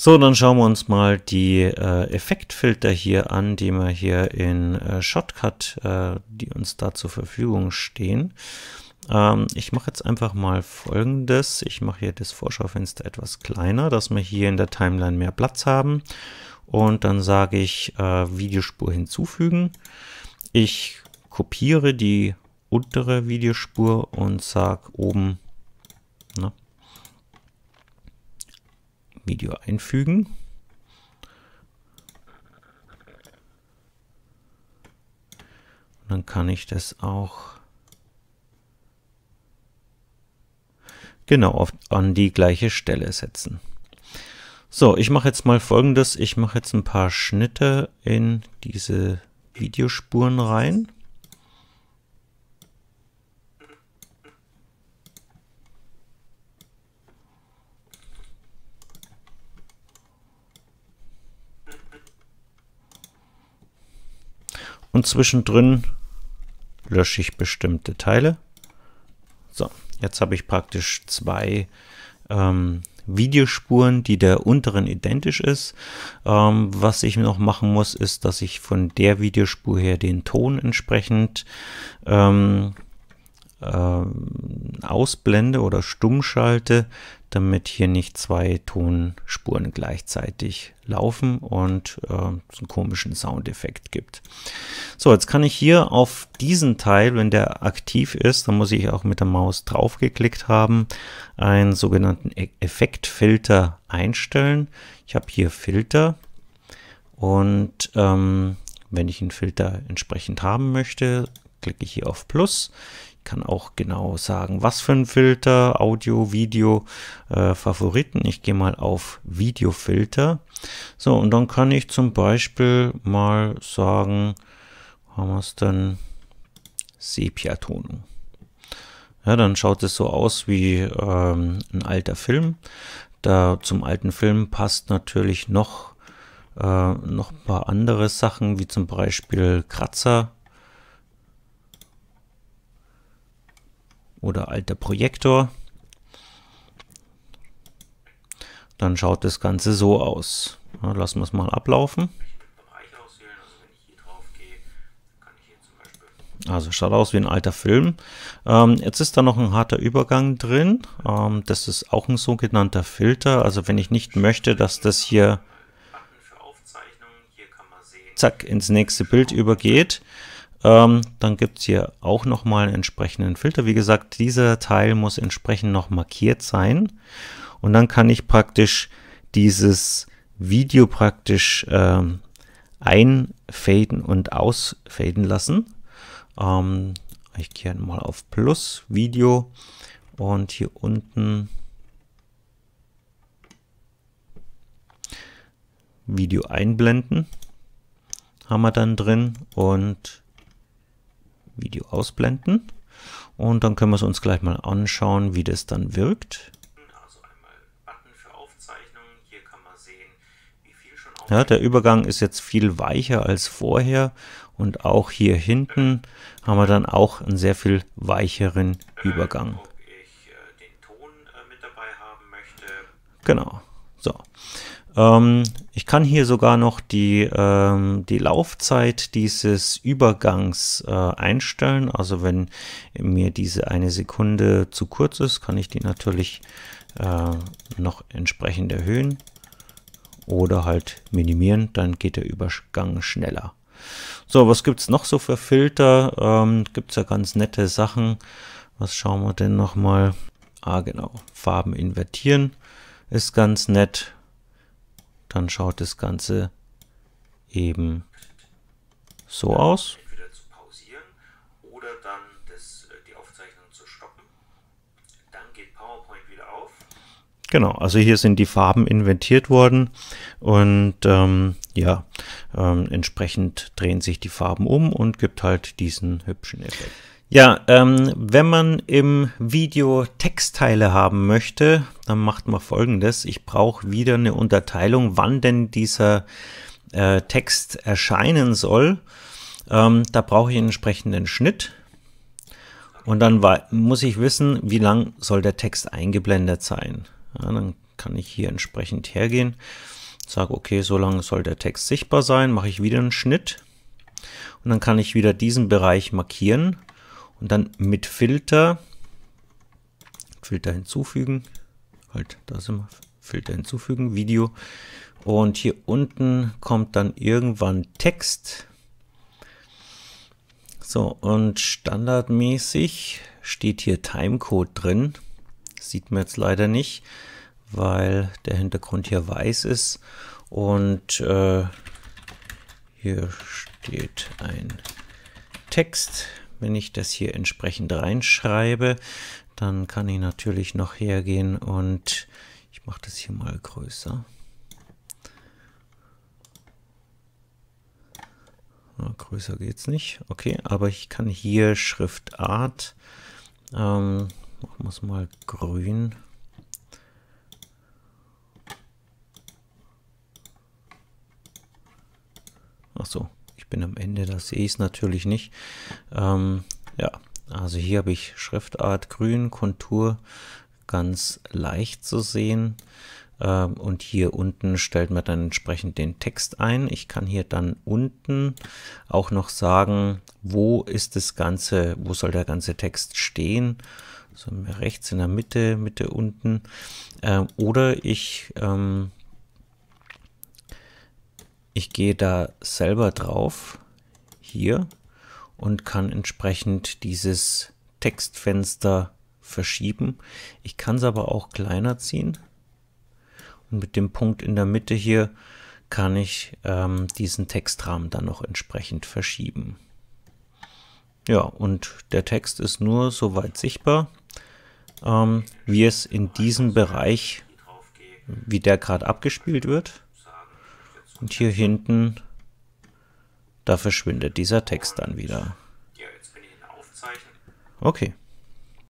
So, dann schauen wir uns mal die äh, Effektfilter hier an, die wir hier in äh, Shotcut, äh, die uns da zur Verfügung stehen. Ähm, ich mache jetzt einfach mal folgendes. Ich mache hier das Vorschaufenster etwas kleiner, dass wir hier in der Timeline mehr Platz haben. Und dann sage ich äh, Videospur hinzufügen. Ich kopiere die untere Videospur und sage oben, na, ne, Video einfügen. Und dann kann ich das auch genau auf, an die gleiche Stelle setzen. So, ich mache jetzt mal folgendes. Ich mache jetzt ein paar Schnitte in diese Videospuren rein. und zwischendrin lösche ich bestimmte Teile. So, jetzt habe ich praktisch zwei ähm, Videospuren, die der unteren identisch ist. Ähm, was ich noch machen muss, ist, dass ich von der Videospur her den Ton entsprechend ähm, ähm, ausblende oder stumm schalte, damit hier nicht zwei Tonspuren gleichzeitig laufen und äh, so einen komischen Soundeffekt gibt. So, jetzt kann ich hier auf diesen Teil, wenn der aktiv ist, dann muss ich auch mit der Maus drauf geklickt haben, einen sogenannten e Effektfilter einstellen. Ich habe hier Filter und ähm, wenn ich einen Filter entsprechend haben möchte, klicke ich hier auf Plus kann auch genau sagen, was für ein Filter, Audio, Video, äh, Favoriten. Ich gehe mal auf Videofilter. So, und dann kann ich zum Beispiel mal sagen, haben wir es denn? Sepia-Ton. Ja, dann schaut es so aus wie ähm, ein alter Film. Da zum alten Film passt natürlich noch, äh, noch ein paar andere Sachen, wie zum Beispiel Kratzer oder alter Projektor. Dann schaut das Ganze so aus. Ja, lassen wir es mal ablaufen. Also, also schaut aus wie ein alter Film. Ähm, jetzt ist da noch ein harter Übergang drin. Ähm, das ist auch ein sogenannter Filter. Also wenn ich nicht möchte, dass das hier, zack ins nächste Bild übergeht, ähm, dann gibt es hier auch nochmal einen entsprechenden Filter. Wie gesagt, dieser Teil muss entsprechend noch markiert sein. Und dann kann ich praktisch dieses Video praktisch ähm, einfaden und ausfaden lassen. Ähm, ich gehe mal auf Plus, Video und hier unten Video einblenden haben wir dann drin und Video ausblenden. Und dann können wir es uns gleich mal anschauen, wie das dann wirkt. Ja, der Übergang ist jetzt viel weicher als vorher und auch hier hinten haben wir dann auch einen sehr viel weicheren Übergang. Äh, äh, genau. So. Ähm, ich kann hier sogar noch die, ähm, die Laufzeit dieses Übergangs äh, einstellen. Also wenn mir diese eine Sekunde zu kurz ist, kann ich die natürlich äh, noch entsprechend erhöhen oder halt minimieren. Dann geht der Übergang schneller. So, was gibt es noch so für Filter? Ähm, gibt es ja ganz nette Sachen. Was schauen wir denn nochmal? Ah, genau. Farben invertieren ist ganz nett dann schaut das Ganze eben so aus. Entweder zu zu pausieren oder dann Dann äh, die Aufzeichnung stoppen. geht PowerPoint wieder auf. Genau, also hier sind die Farben inventiert worden und ähm, ja, ähm, entsprechend drehen sich die Farben um und gibt halt diesen hübschen Effekt. Ja, ähm, wenn man im Video Textteile haben möchte, dann macht man folgendes. Ich brauche wieder eine Unterteilung, wann denn dieser äh, Text erscheinen soll. Ähm, da brauche ich einen entsprechenden Schnitt. Und dann muss ich wissen, wie lang soll der Text eingeblendet sein. Ja, dann kann ich hier entsprechend hergehen, sage, okay, so lange soll der Text sichtbar sein, mache ich wieder einen Schnitt. Und dann kann ich wieder diesen Bereich markieren und dann mit Filter, Filter hinzufügen, halt, da sind wir, Filter hinzufügen, Video und hier unten kommt dann irgendwann Text. So, und standardmäßig steht hier Timecode drin. sieht man jetzt leider nicht, weil der Hintergrund hier weiß ist. Und äh, hier steht ein Text. Wenn ich das hier entsprechend reinschreibe, dann kann ich natürlich noch hergehen und ich mache das hier mal größer. Größer geht es nicht. Okay, aber ich kann hier Schriftart, ähm, machen wir es mal grün. Ach so, ich bin am Ende, das sehe ich es natürlich nicht. Ähm, ja, also hier habe ich Schriftart grün, Kontur ganz leicht zu sehen. Ähm, und hier unten stellt man dann entsprechend den Text ein. Ich kann hier dann unten auch noch sagen, wo ist das Ganze, wo soll der ganze Text stehen. So rechts in der Mitte, Mitte unten. Ähm, oder ich ähm, ich gehe da selber drauf, hier, und kann entsprechend dieses Textfenster verschieben. Ich kann es aber auch kleiner ziehen. Und mit dem Punkt in der Mitte hier kann ich ähm, diesen Textrahmen dann noch entsprechend verschieben. Ja, und der Text ist nur soweit sichtbar, ähm, wie es in diesem Bereich, wie der gerade abgespielt wird. Und hier hinten, da verschwindet dieser Text dann wieder. Okay.